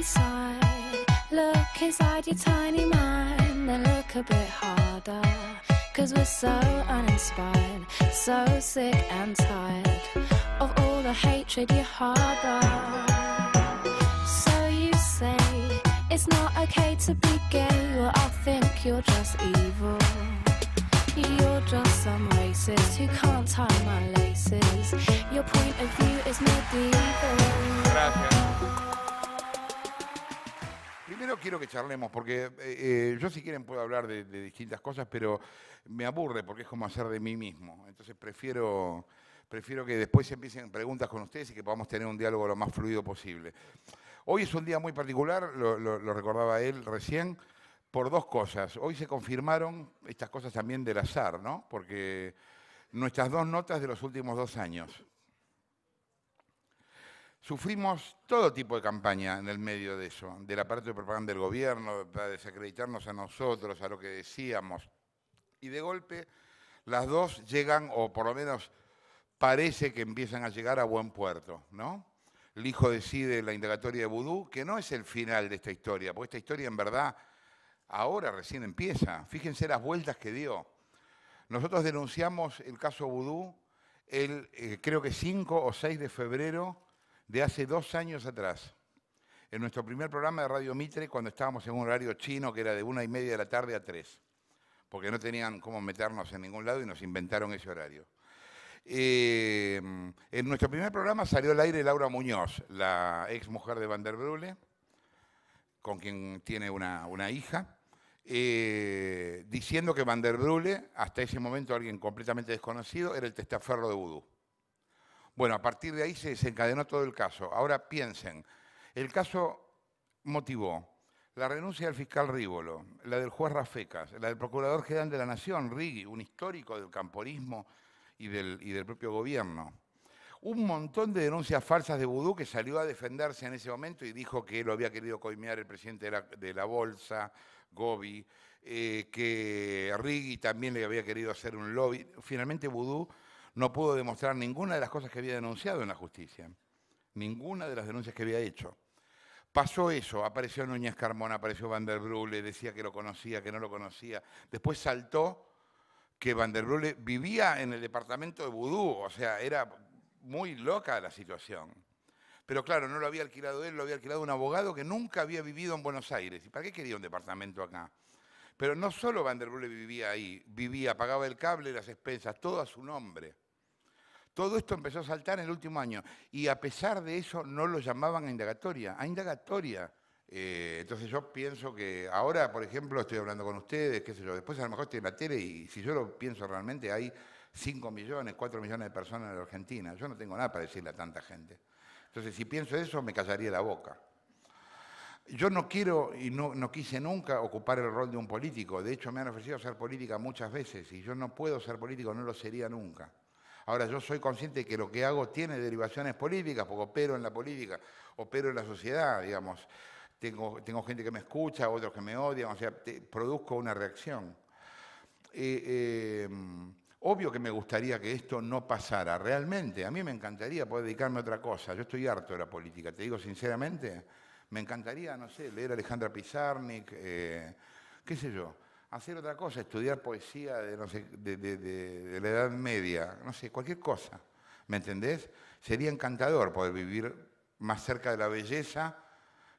inside. Look inside your tiny mind They look a bit harder. Cause we're so uninspired, so sick and tired of all the hatred you harbor. So you say it's not okay to be gay. Well, I think you're just evil. You're just some racist who can't tie my laces. Your point of view is medieval. Gracias. primero quiero que charlemos, porque eh, eh, yo si quieren puedo hablar de, distintas cosas, pero me aburre porque es como hacer de mí mismo. Entonces prefiero, prefiero que después empiecen preguntas con ustedes y que podamos tener un diálogo lo más fluido posible. Hoy es un día muy particular, lo, lo recordaba él recién, por dos cosas. Hoy se confirmaron estas cosas también del azar, ¿no? Porque nuestras dos notas de los últimos dos años. Sufrimos todo tipo de campaña en el medio de eso, de la parte de propaganda del gobierno, para desacreditarnos a nosotros, a lo que decíamos. Y de golpe las dos llegan, o por lo menos parece que empiezan a llegar a buen puerto, ¿no? El hijo decide la indagatoria de Vudú, que no es el final de esta historia, porque esta historia en verdad ahora recién empieza. Fíjense las vueltas que dio. Nosotros denunciamos el caso Vudú el, eh, creo que 5 o 6 de febrero de hace dos años atrás, en nuestro primer programa de Radio Mitre, cuando estábamos en un horario chino que era de una y media de la tarde a tres, porque no tenían cómo meternos en ningún lado y nos inventaron ese horario. Eh, en nuestro primer programa salió al aire Laura Muñoz, la ex mujer de Van con quien tiene una, hija, eh, diciendo que Van der hasta ese momento alguien completamente desconocido, era el testaferro de Vudú. Bueno, a partir de ahí se desencadenó todo el caso. Ahora piensen, el caso motivó la renuncia del fiscal Rívolo, la del juez Rafecas, la del procurador general de la Nación, Riggi, un histórico del camporismo y del, propio gobierno. Un montón de denuncias falsas de Vudú que salió a defenderse en ese momento y dijo que lo había querido coimear el presidente de la, Bolsa, Gobi, eh, que Riggi también le había querido hacer un lobby. Finalmente Vudú no pudo demostrar ninguna de las cosas que había denunciado en la justicia, ninguna de las denuncias que había hecho. Pasó eso, apareció Núñez Carmona, apareció Van der Brule, decía que lo conocía, que no lo conocía. Después saltó que Van der Brule vivía en el departamento de Vudú, o sea, era muy loca la situación. Pero claro, no lo había alquilado él, lo había alquilado un abogado que nunca había vivido en Buenos Aires. ¿Y para qué quería un departamento acá? Pero no solo Vanderbilt vivía ahí, vivía, pagaba el cable, las expensas, todo a su nombre. Todo esto empezó a saltar en el último año y a pesar de eso no lo llamaban a indagatoria, a indagatoria. Eh, entonces yo pienso que ahora, por ejemplo, estoy hablando con ustedes, qué sé yo, después a lo mejor estoy en la tele y si yo lo pienso realmente hay 5 millones, 4 millones de personas en la Argentina. Yo no tengo nada para decirle a tanta gente. Entonces si pienso eso me callaría la boca. Yo no quiero y no, quise nunca ocupar el rol de un político. De hecho, me han ofrecido ser política muchas veces y yo no puedo ser político, no lo sería nunca. Ahora, yo soy consciente que lo que hago tiene derivaciones políticas, porque opero en la política, opero en la sociedad, digamos. Tengo, tengo gente que me escucha, otros que me odian, o sea, produzco una reacción. Eh, eh, obvio que me gustaría que esto no pasara, realmente. A mí me encantaría poder dedicarme a otra cosa. Yo estoy harto de la política, te digo sinceramente me encantaría, no sé, leer a Alejandra Pizarnik, eh, qué sé yo, hacer otra cosa, estudiar poesía de, de, la Edad Media, no sé, cualquier cosa. ¿Me entendés? Sería encantador poder vivir más cerca de la belleza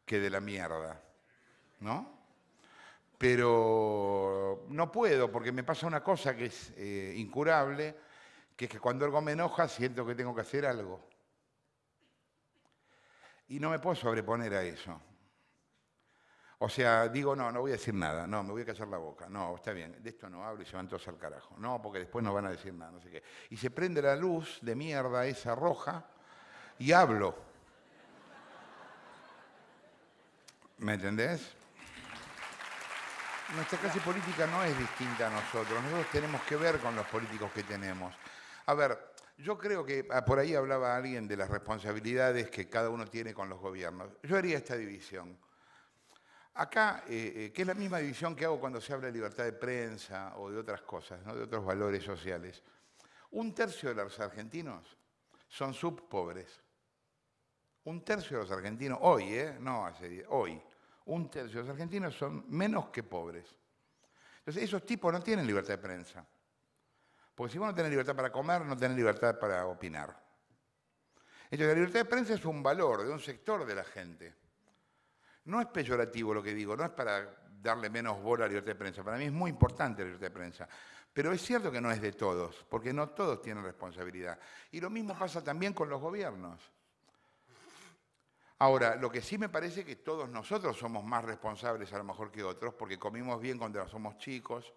que de la mierda, ¿no? Pero no puedo porque me pasa una cosa que es eh, incurable, que es que cuando algo me enoja siento que tengo que hacer algo. Y no me puedo sobreponer a eso. O sea, digo, no, no voy a decir nada, no, me voy a callar la boca, no, está bien, de esto no hablo y se van todos al carajo, no, porque después no van a decir nada, no sé qué. Y se prende la luz de mierda esa roja y hablo. ¿Me entendés? Nuestra clase política no es distinta a nosotros, nosotros tenemos que ver con los políticos que tenemos. A ver, yo creo que ah, por ahí hablaba alguien de las responsabilidades que cada uno tiene con los gobiernos. Yo haría esta división. Acá, eh, eh, que es la misma división que hago cuando se habla de libertad de prensa o de otras cosas, de otros valores sociales. Un tercio de los argentinos son subpobres. Un tercio de los argentinos, hoy, ¿eh? no hace hoy, un tercio de los argentinos son menos que pobres. Entonces, esos tipos no tienen libertad de prensa. Porque si vos no tenés libertad para comer, no tenés libertad para opinar. Entonces, la libertad de prensa es un valor de un sector de la gente. No es peyorativo lo que digo, no es para darle menos bola a la libertad de prensa. Para mí es muy importante la libertad de prensa. Pero es cierto que no es de todos, porque no todos tienen responsabilidad. Y lo mismo pasa también con los gobiernos. Ahora, lo que sí me parece que todos nosotros somos más responsables a lo mejor que otros, porque comimos bien cuando somos chicos,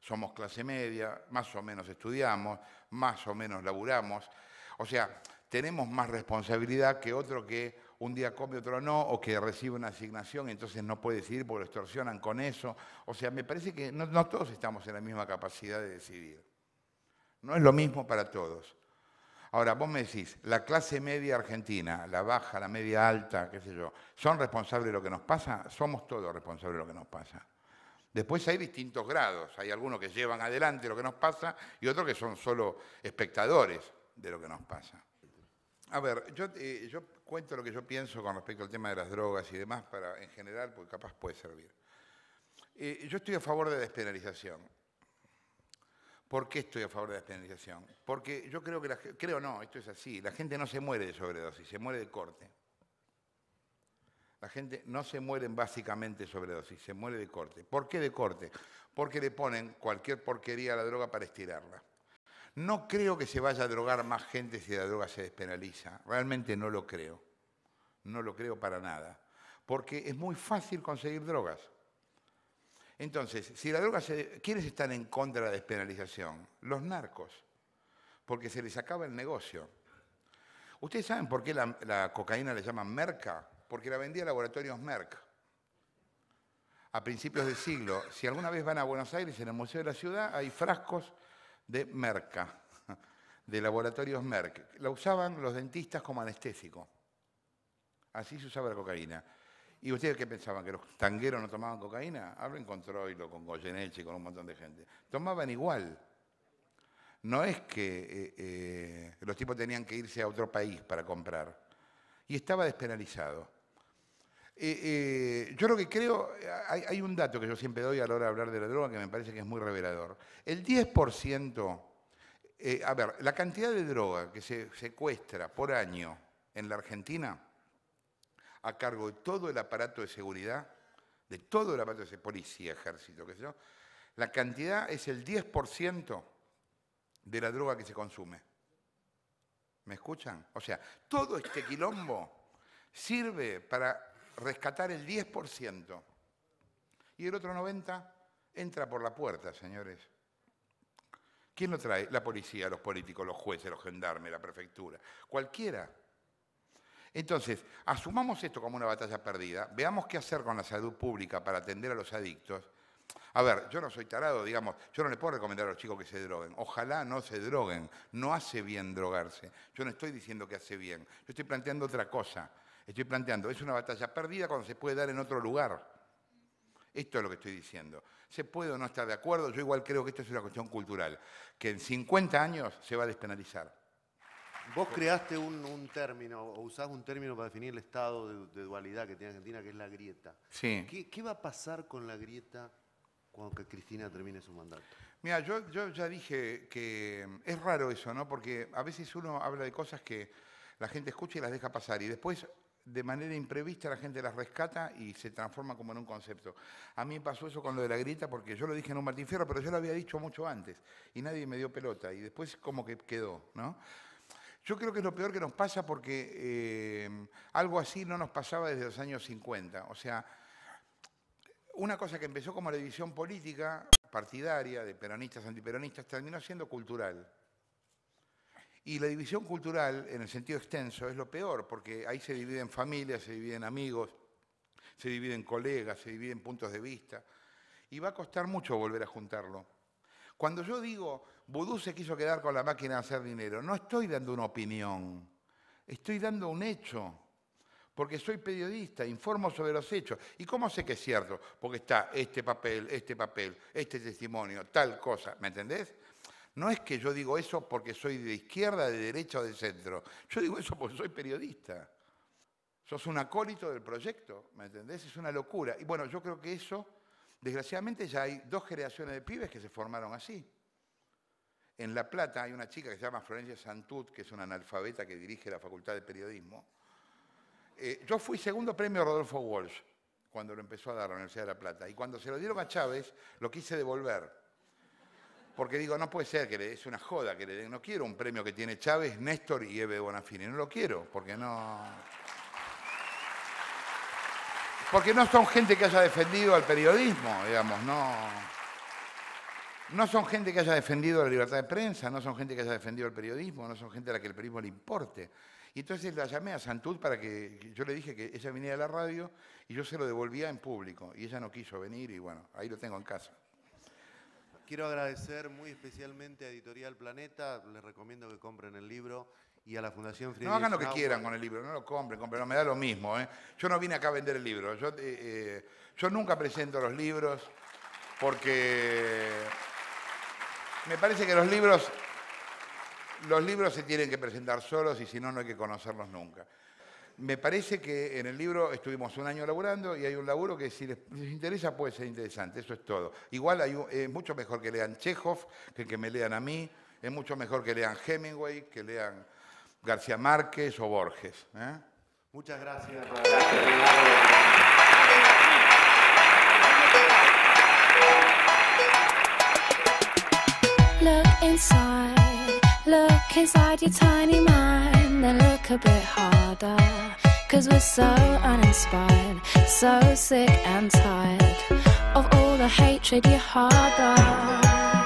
somos clase media, más o menos estudiamos, más o menos laburamos. O sea, tenemos más responsabilidad que otro que un día come, otro no, o que recibe una asignación, entonces no puede decidir porque lo extorsionan con eso. O sea, me parece que no, no todos estamos en la misma capacidad de decidir. No es lo mismo para todos. Ahora, vos me decís, la clase media argentina, la baja, la media alta, qué sé yo, ¿son responsables de lo que nos pasa? Somos todos responsables de lo que nos pasa. Después hay distintos grados, hay algunos que llevan adelante lo que nos pasa y otros que son solo espectadores de lo que nos pasa. A ver, yo, eh, cuento lo que yo pienso con respecto al tema de las drogas y demás para, en general, porque capaz puede servir. Eh, yo estoy a favor de la despenalización. ¿Por qué estoy a favor de la despenalización? Porque yo creo que la, creo no, esto es así, la gente no se muere de sobredosis, se muere de corte. La gente no se muere básicamente sobre dosis, se muere de corte. ¿Por qué de corte? Porque le ponen cualquier porquería a la droga para estirarla. No creo que se vaya a drogar más gente si la droga se despenaliza. Realmente no lo creo. No lo creo para nada. Porque es muy fácil conseguir drogas. Entonces, si la droga se... ¿Quiénes están en contra de la despenalización? Los narcos. Porque se les acaba el negocio. ¿Ustedes saben por qué la, la cocaína le llaman merca? porque la vendía a Laboratorios Merck. A principios del siglo, si alguna vez van a Buenos Aires, en el Museo de la Ciudad hay frascos de Merck, de laboratorios Merck. La usaban los dentistas como anestésico. Así se usaba la cocaína. ¿Y ustedes qué pensaban? ¿Que los tangueros no tomaban cocaína? Hablen con Troilo, con Goyeneche, con un montón de gente. Tomaban igual. No es que eh, eh, los tipos tenían que irse a otro país para comprar. Y estaba despenalizado. Eh, eh, yo lo que creo, hay, un dato que yo siempre doy a la hora de hablar de la droga que me parece que es muy revelador. El 10%, eh, a ver, la cantidad de droga que se secuestra por año en la Argentina, a cargo de todo el aparato de seguridad, de todo el aparato de policía, ejército, qué sé yo, la cantidad es el 10% de la droga que se consume. ¿Me escuchan? O sea, todo este quilombo sirve para rescatar el 10%. Y el otro 90% entra por la puerta, señores. ¿Quién lo trae? La policía, los políticos, los jueces, los gendarmes, la prefectura, cualquiera. Entonces, asumamos esto como una batalla perdida, veamos qué hacer con la salud pública para atender a los adictos. A ver, yo no soy tarado, digamos, yo no le puedo recomendar a los chicos que se droguen. Ojalá no se droguen, no hace bien drogarse. Yo no estoy diciendo que hace bien, yo estoy planteando otra cosa. Estoy planteando, es una batalla perdida cuando se puede dar en otro lugar. Esto es lo que estoy diciendo. Se puede o no estar de acuerdo, yo igual creo que esta es una cuestión cultural, que en 50 años se va a despenalizar. Vos creaste un, término, o usás un término para definir el estado de, dualidad que tiene Argentina, que es la grieta. Sí. ¿Qué, va a pasar con la grieta cuando Cristina termine su mandato? Mira, yo, yo ya dije que mm, es raro eso, ¿no? Porque a veces uno habla de cosas que la gente escucha y las deja pasar, y después de manera imprevista la gente las rescata y se transforma como en un concepto. A mí me pasó eso con lo de la grieta porque yo lo dije en un Martín Fierro, pero yo lo había dicho mucho antes y nadie me dio pelota y después como que quedó, ¿no? Yo creo que es lo peor que nos pasa porque eh, algo así no nos pasaba desde los años 50. O sea, una cosa que empezó como la división política partidaria de peronistas, antiperonistas, terminó siendo cultural. Y la división cultural, en el sentido extenso, es lo peor, porque ahí se dividen familias, se dividen amigos, se dividen colegas, se dividen puntos de vista. Y va a costar mucho volver a juntarlo. Cuando yo digo, Vudú se quiso quedar con la máquina de hacer dinero, no estoy dando una opinión, estoy dando un hecho. Porque soy periodista, informo sobre los hechos. ¿Y cómo sé que es cierto? Porque está este papel, este papel, este testimonio, tal cosa, ¿me entendés? No es que yo digo eso porque soy de izquierda, de derecha o de centro. Yo digo eso porque soy periodista. Sos un acólito del proyecto, ¿me entendés? Es una locura. Y bueno, yo creo que eso, desgraciadamente ya hay dos generaciones de pibes que se formaron así. En La Plata hay una chica que se llama Florencia Santut, que es una analfabeta que dirige la Facultad de Periodismo. Eh, yo fui segundo premio Rodolfo Walsh cuando lo empezó a dar a la Universidad de La Plata. Y cuando se lo dieron a Chávez, lo quise devolver porque digo, no puede ser que le es una joda que le den, no quiero un premio que tiene Chávez, Néstor y Eve Bonafini, no lo quiero, porque no porque no son gente que haya defendido al periodismo, digamos, no no son gente que haya defendido la libertad de prensa, no son gente que haya defendido el periodismo, no son gente a la que el periodismo le importe. Y entonces la llamé a Santud para que yo le dije que ella viniera a la radio y yo se lo devolvía en público. Y ella no quiso venir y bueno, ahí lo tengo en casa. Quiero agradecer muy especialmente a Editorial Planeta, les recomiendo que compren el libro, y a la Fundación Friedrich No hagan lo que quieran con el libro, no lo compren, pero me da lo mismo. ¿eh? Yo no vine acá a vender el libro, eh, eh, yo, nunca presento los libros porque me parece que los libros, los libros se tienen que presentar solos y si no, no hay que conocerlos nunca me parece que en el libro estuvimos un año laburando y hay un laburo que si les, interesa puede ser interesante, eso es todo. Igual es mucho mejor que lean Chekhov que que me lean a mí, es mucho mejor que lean Hemingway, que lean García Márquez o Borges. ¿eh? Muchas gracias. Look inside, look a bit harder. Cause we're so uninspired, so sick and tired of all the hatred you harbor.